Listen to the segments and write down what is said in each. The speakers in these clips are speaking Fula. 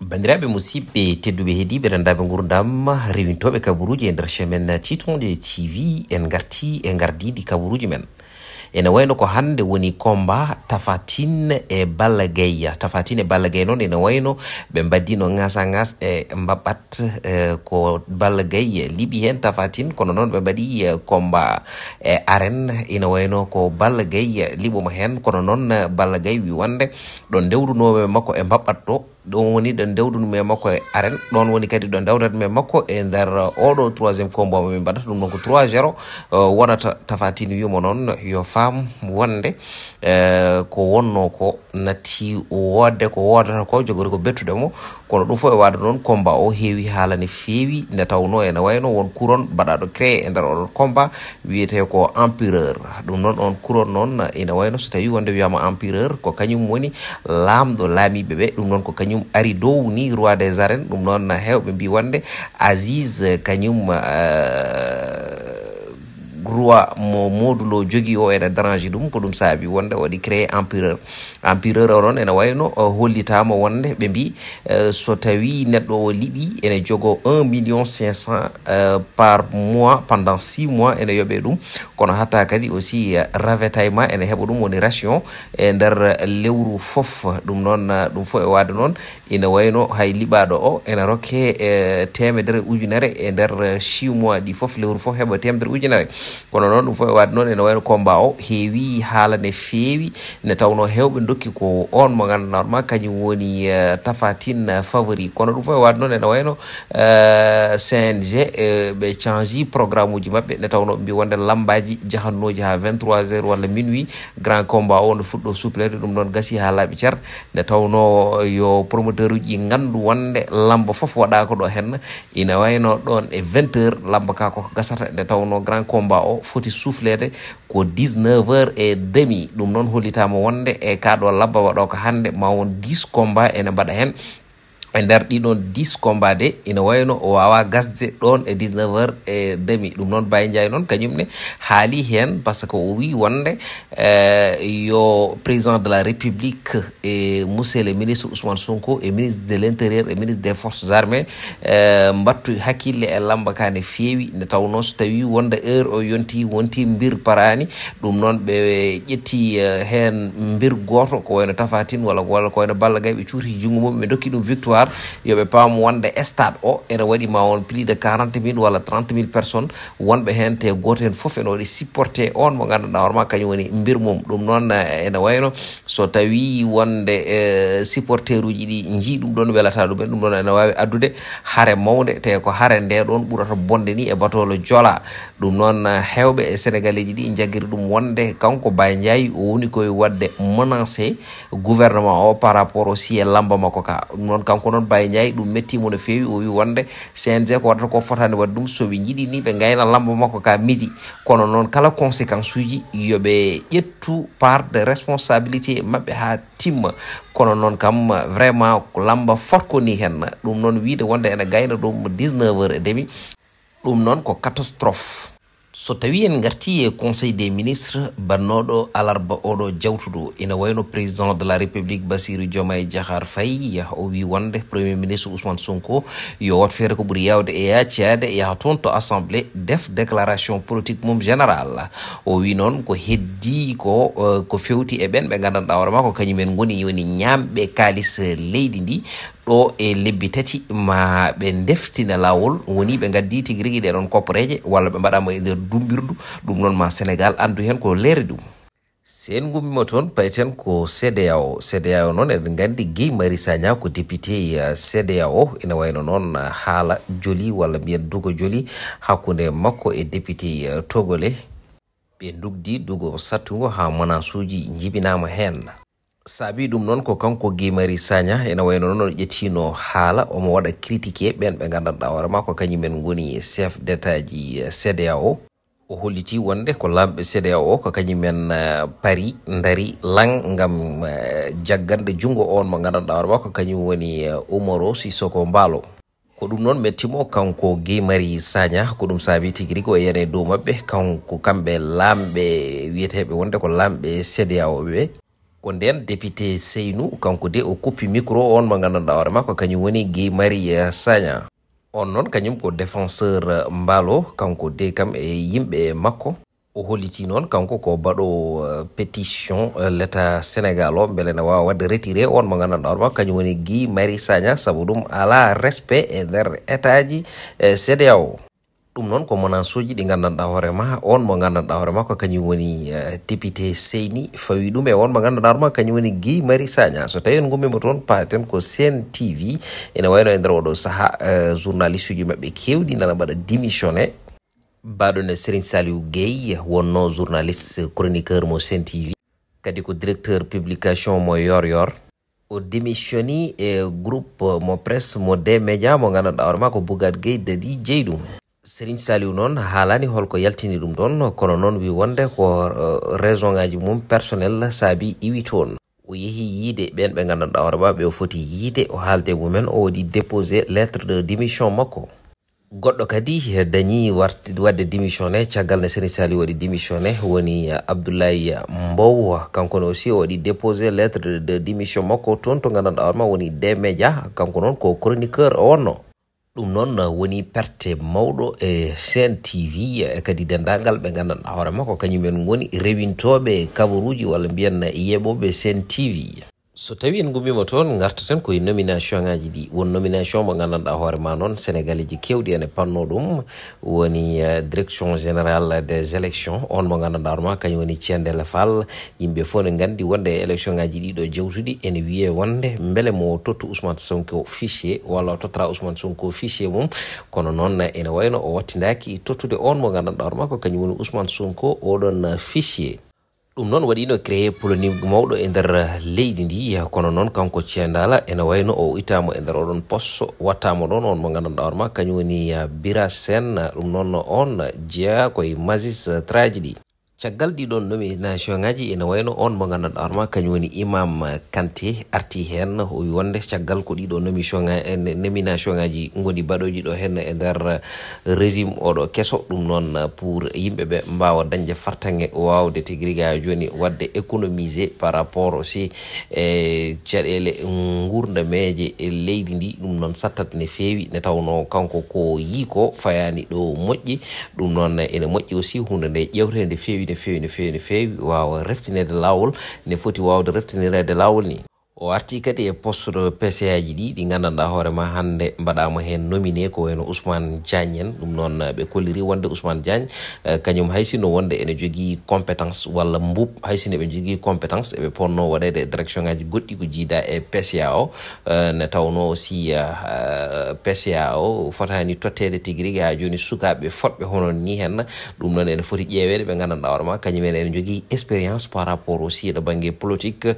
bandiraɓe musidɓe tedduɓe heediɓe rendaɓe gurdam rewintoɓe kabaruji e nder chemin titon de tv en garti e gardidi kabaruji men ene wayno ko hande woni comba tafatin e balla gueya tafatin e balla gueya noon ene wayno ɓe mbaddino gasa gas e mbaɓat e, ko balla gueya liɓi hen tafatin kono noon ɓe mbaɗi comba e, e aren ene wayno ko balla gueya liɓuma hen kono noon balla gueya wi wande ɗo dewrunoɓe makko e mbaɓat ɗo ɗon woni ɗon dewdunum e makko e aren ɗon woni kadi ɗon dewdatmi e makko e nder uh, oɗo troisiéme combo min mbaɗata ɗum ɗon ko trois géro uh, wonata tafatini wimo noon yo faam wonde uh, ko wonno ko natti wodde ko wodata ko jogori ko bettude mo kono ɗum fof e wade noon combat o heewi haala no feewi nde tawno ene wayno won couron mbaɗaɗo créé e nder oɗon combat wiyete ko empereur ɗum noon on couron noon ene wayno so tawi wonde wiyama empereur ko kañum woni laamɗo laamiɓe ɓe ɗum noon ko kañum ari dow ni roi des arènes ɗum noon hewɓe mbi wonde asise kañum uh, roi mo modulo jogui o ene darange ɗum ko ɗum saabi wonde waɗi créé empireur empireur o noon ene wayno uh, hollitama wonde ɓe mbi uh, so tawi neɗɗo o liɓi ene jogo 1 million 500 euh, par mois pendant 6 mois ene yooɓe ɗum kono hatta kadi aussi uh, ravetaillement ene heeɓa ɗum woni ration e nder lewru foof ɗum noon ɗum fof e wade noon ina wayno hay liɓaɗo o ene rokke temedere ujunere e nder 6 mois ɗi foof lewru foof heeɓa temedere ujunere kono noon ɗum fof e waade noon ene wayno comba o heewi haala ne feewi ne tawno hewɓe dokki ko on mo ngannduɗa hoɗema kañum woni eh, tafatin eh, favori kono ɗum fof e waade noon ene wayno eh, cng ɓe changi programme uji maɓɓe ne tawno ɓe mbi wonde lambaji jahannoji ha 23 heures walla minuit grand comba o nde fuɗɗo suplede ɗum noon gasi ha laaɓi ceer nde tawno yo promoteur uji nganndu wonde lamba fof waɗaka ɗo henna ina wayno ɗon e 20 heures lamba ka ko gasata nde tawno grand comba o foti suflede ko 19 heures et demi ɗum noon hollitama wonde e kaɗo labba waɗo ko hande ma won 10 combat ene mbaɗa hen e nder ɗiɗon dix combat de ina wayno o wawa gasde ɗon e 19 heure e demi ɗum noon baye diay noon kañumne haali hen par ce que o wi wonde eh, yo président de la république e monsieur le ministre ousmane sonko e ministre de l' intérieur e ministre des forces armées eh, mbattu hakkille e lamba ka ne fewi nde tawno so tawi wonde heure o oh, yonti wonti mbir parani ɗum noon ɓe ƴetti hen mbir goto ko wayno tafatin walla walla ko wayno balla gayɓe cuuti jungo mum ɓe dokki ɗum victoire histoire yoɓe paam wonde estat o ene ma on plus de 40.000 wala 30.000 30 mille personnes wonɓe hen te goto hen foof ene waɗi on mo ganduɗa hoorema kañum woni mbir mum ɗum noon eh, ene wayno so tawi wonde eh, supporteur uji ɗi jii ɗum ɗon welata ɗumen ɗum ɗon ene wawi addude haare mawde te ko haare nde ɗon ɓurata bonde ni e batolo jola ɗum noon eh, hewɓe e sénégal eji ɗi jaggiri ɗum wonde kanko baye ndiayi o woni koye wadde menacé gouvernement o par rapport aussi e lamba ka ɗum kanko konon bay ndiaye ɗum mettimo no fewi o wi wonde cng ko waddata ko fotani wadde ɗum soɓe jiiɗi ni ɓe gayna lamba makko ka midi kono noon kala conséquence uji yoɓe ƴettu part de responsabilité mabɓe ha timma kono noon kam vraiment lamba fotkoni hen ɗum noon wiide wonde ene gayna ɗum 19 heures e demi ɗum noon ko catastrophe so tawi en garti e conseil des ministres bannoɗo alarba Odo jawtuɗo ina wayno président de la république basiru diomaye diahar faye o wi premier ministre ousmane sonko yo wat feere ko ɓuuri yawde e yaccade yaha toon to def déclaration politique mum général o wi noon ko heddi ko euh, ko fewti e ɓen ɓe gandanɗa ko goni yoni ñamɓe kalis euh, leydi ɗo e lebbi tati ma ɓe deftina lawol woni ɓe gaddi tigi rigui ɗeɗon koppareje walla ɓe mbaɗama e nder dumbirdu ɗum noon ma sénégal andu hen ko leere ɗum sen gummima toon payeten ko cda o cda o noon eɗen gandi guey marisagna ko député cda o ene wayno noon haala joli walla mbiyen dugo joli hakkunde makko e député togole ɓe dugdi dugo sattugo ha manasuji jibinama hen saabi ɗum noon ko kanko gimari sagna ene wayno noon on ƴettino haala omo waɗa critiqué e ɓen ɓe gandanɗa hoore ma ko kañumen goni chef eh, e d' état ji cda o o holliti wonde ko lamɓe cda e o ko kañumen eh, pari dari lang gam eh, jaggande junngo on mo gandanɗa hoore ma ko kañum woni oumaro sisoko mbaalo ko ɗum noon mettimo kanko gimari sagna ko ɗum saabi tigi rigi o yene dow maɓɓe kanko kamɓe lamɓe wiyeteɓe wonde ko lamɓe cda o ɓe ko nden député seynou kanko de o koppi micro on mo gandanɗa hoore makko kañum woni guy marie sagna on noon kañum ko défenseur mbaalo kanko de kam e yimɓe makko o holliti noon kanko ko baɗo uh, pétition uh, l' état sénégal o beele ne wawa wadde retiré on mo gandanɗa hoore makko kañum woni guy marie sagna saabu ɗum ala respect e nder état ji cda uh, o ɗum noon ko monanceji ɗi gandanɗa hoorema on mo gandanɗa hoorema ko kañum woni député eh, seyni fawi ɗum e on mo gandanɗa hoorema kañum woni guy mari sagna so tawi en gummimo toon paaten ko sen tv ene wayno e nder oɗo saaha eh, journaliste uji mabɓe kewɗi nana mbaɗa démissionné baɗone sérigne saliou gueye wonno journaliste eh, chroniqueur mo sen tv kadi ko directeur publication mo yor yor o démissionni e groupe mo presse mo des média mo gandanɗa hoorema ko bugat gueye dadi jeyɗum serigne saliw noon haalani holko yaltini ɗum ɗon kono noon wi wonde ko uh, raison ngaji mum personnel saabi iwi toon o yeehi yiide ɓen ɓe gandanɗa hoore baɓe o foti yiide o haalde mumen o waɗi déposé lettre de démission makko goɗɗo kadi dañi wadde démissionné caggal ne serigne saliw waɗi démissionné woni abdoulaye mbow kankone aussi o waɗi déposé lettre de démission makko toon to gandanɗa hoore ma woni démédia kanko noon ko chroniqueur o wonno ɗum noon woni perte mawɗo e chaine tv e kadi dendagal ɓe gandanɗa hoore makko kañumen goni rewintoɓe kabaruji walla mbiyan yeɓoɓe chaine tv so tawi en gummima toon gartaten koye nomination ngaji ɗi won nomination mo gandanɗa hoore ma noon sénégal ji kewɗi ene panno ɗum woni euh, direction générale des élections on mo gandanɗa horema kañum woni ceendele fall yimɓe fof ne gandi wonde élection ngaji ɗiɗo jawtudi ene wiye wonde beele mo tottu ousmane sonko fichier walla o tottata ousmane sonko fichier mum kono noon ene wayno o wattidaki tottude on mo gandanɗa horema ko kañum woni ousmane sonko oɗon fichier ɗum noon waɗino créé polonique mawɗo e nder eh, leydi ndi eh, kono noon kanko ceendala ene wayno o itamo e nder oɗon posso wattamo ɗon on mo gandanɗa hoorema kañum woni eh, bira sen ɗum noon on jeeya koye masis traji ɗi caggalɗi ɗon nomi nation ngaji ene wayno on mo gandanɗa hoorema kañum woni imam eh, kanté arti hen o wi wonde caggal ko ɗiɗo nomission nomi eh, nation ngaji goni baɗoji ɗo hen e eh, nder régime oɗo keso ɗum noon pour yimɓeɓe mbawa dañde fartange wawde tigui rigaya joni wadde économisé par rapport aussi e caɗele gurdameje e leydi ndi ɗum noon sattat ne fewi ne tawno kanko ko yi ko fayani ɗo moƴƴi ɗum noon ene moƴƴi aussi hunde nde ƴewtede fewi no feewi no feewi no feewi waawa reftinede laawol ne foti waawde reftinireede laawol ni o arti kadi e poste pca ji ɗi ɗi gandanɗa ma hande mbaɗama hen nominé ko wayno ousmane diagne en ɗum noon ɓe eh, kolliri wonde ousmane eh, diagne kañum haysino wonde ene jogui compétence walla mbup haysino ɓe jogui compétence eɓe ponno waɗede direction ngaji goɗɗi ko jiida e pca o eh, ne tawno si pca o fotani tottede tigui rigui ha joni sukaɓe fotɓe honon ni hen ɗum noon ene foti ƴeewede ɓe gandanɗa ma kañumen ene jogui expérience par rapport aussi e ɗo banggue politique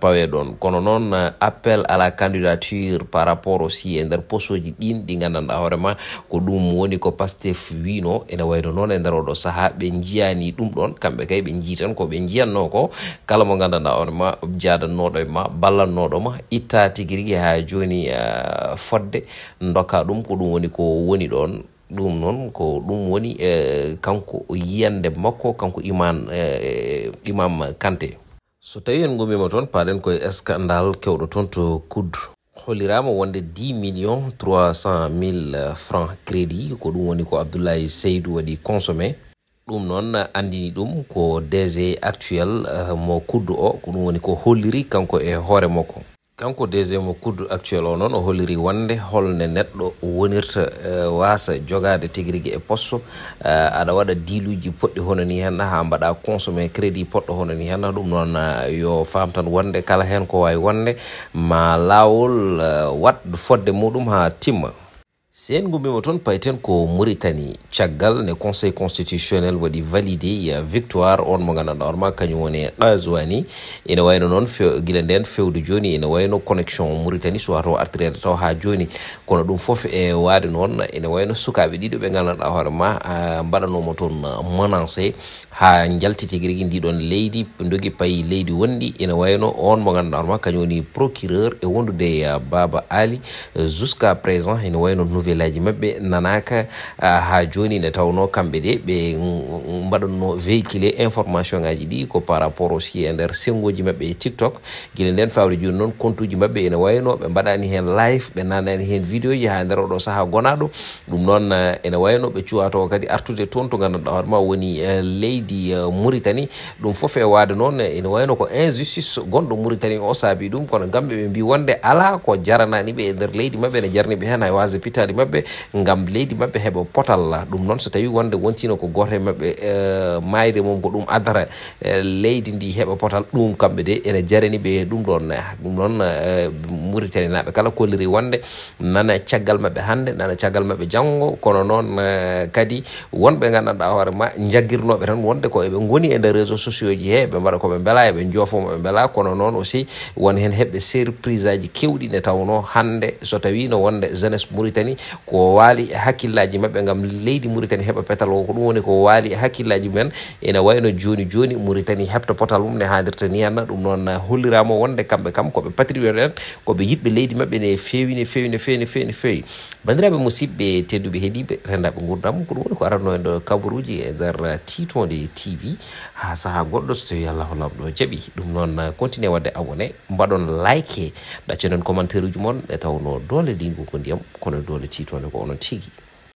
pawe ɗon kono noon eh, appel à la candidature par rapport aussi e ndeer posoji ɗiin ɗi nganndanɗaa hoore ma ko ɗum woni ko pastef wiino ene wayno noon e ndeer oɗo sahaa ɓe njiyaani ɗum ɗoon kamɓe kay ɓe njiitan ko ɓe njiyatnoo ko kala mo nganndanɗaa hoore ma jaadannooɗo e ma ballannooɗo ma ittaa tigi rigi haa jooni eh, fodde ndokkaa ɗum ko ɗum woni ko woni ɗoon ɗum noon ko ɗum woni eh, kanko yiyande makko kanko iman imam kante so tawi en gomima toon paaɗen koye scandal kewɗo toon to kud holirama wonde 10 million 300 mille franc crédit ko ɗum woni ko abdoulaye seydou waɗi consommé ɗum noon andini ɗum ko dg actuel eh, mo kuddu o ko ɗum woni ko holliri kanko e hoore makko kanko deuxiéme kuddu actuel o noon o holliri wonde holne neɗɗo wonirta eh, waasa jogaade tigi rigui e posto eh, aɗa waɗa diluuji poɗɗi hono ni henna haa mbaɗa consommé crédit poɗɗo hono ni henna ɗum noon eh, yo faam tan wonde kala heen ko waawi wonde ma laawol waɗ fodde muɗum haa timma sen gumbimo toon payten ko maritani caggal ne conseil constitutionnel waɗi validé victoire on mo ngandanɗa orma kañum woni ɗaswani e ina wayno noon guila nden fewde joni ina wayno connexion maritani sowato artirede taw ha joni kono ɗum foof e waade noon ina wayno sukaɓe ɗiɗo ɓe ngandanɗa hoorema mbaɗanomo toon menancé ha jaltiti guirigui ndiɗon leydi dogui payi leydi wondi ina wayno on mo ngandanɗa horema kañum woni procureur e wondude baba ali jusqu'à présent ina wayno village maɓɓe nanaka ha joni nde tawno kamɓe de ɓe mbaɗanno véhiculé information ngaji ɗi ko par rapport aussi e nder sengoji maɓɓe e tiktok guila nden fawde joni noon kontuji maɓɓe ene wayno ɓe mbaɗani hen live ɓe nanani hen vidéo ji ha nder oɗo saaha gonaɗo ɗum noon ene wayno ɓe cuwato kadi artude toon to gandanɗa hoorema woni leydi mauritanie ɗum foof e wade noon ene wayno ko injustice gonɗo mauritanie o saabi ɗum kono gamɓe ɓe mbi wonde ala ko jaranani ɓe e nder leydi mabɓe ene jarniɓe hen ha wasde pitali daari maɓɓe ngam leydi maɓɓe heɓa potal ɗum noon so tawi wonde wontino ko goto e maɓɓe mayre mum ko ɗum adara e, leydi ndi heɓa potal ɗum kamɓe de ene jarani ɓe ɗum ɗon e, ɗum noon e, muritani naaɓe kala kolliri wonde nana caggal maɓɓe hannde nana caggal maɓɓe janngo kono noon kadi wonɓe nganndanɗa hoore ma jaggirnoɓe tan wonde ko eɓe ngoni e nder réseau sociau ji he ɓe mbaɗa koɓe mbela eɓe joofoma ɓe mbela kono noon aussi won heen heɓɓe surprise aji kewɗi ne tawno hannde so tawino wonde jeunesse muritani ko waali e hakkillaji maɓɓe gam leydi mouritani heɓa petal o ko ɗum woni ko waali e hakkillaji mumen ena wayno joni joni mouritani heɓta potal mum ne hadirta ni hanna ɗum noon hollirama wonde kamɓe kam koɓe patriote en koɓe yiɗɓe leydi maɓɓe ne fewi ne fewi ne fewi ne fewi ne fewi bandiraɓe musidɓe tedduɓe heeɗiɓe rendaɓe gurdam ko ɗum woni ko aratno en ɗo kabaruji e nder titon de tv ha saaha goɗɗo so tawi allah holam ɗo jaaɓi ɗum noon continue wadde abonné mbaɗon like ɗaccon en commentaire uji moon e tawno doole ɗingo ko ndiyam kono doole 气壮的国人气。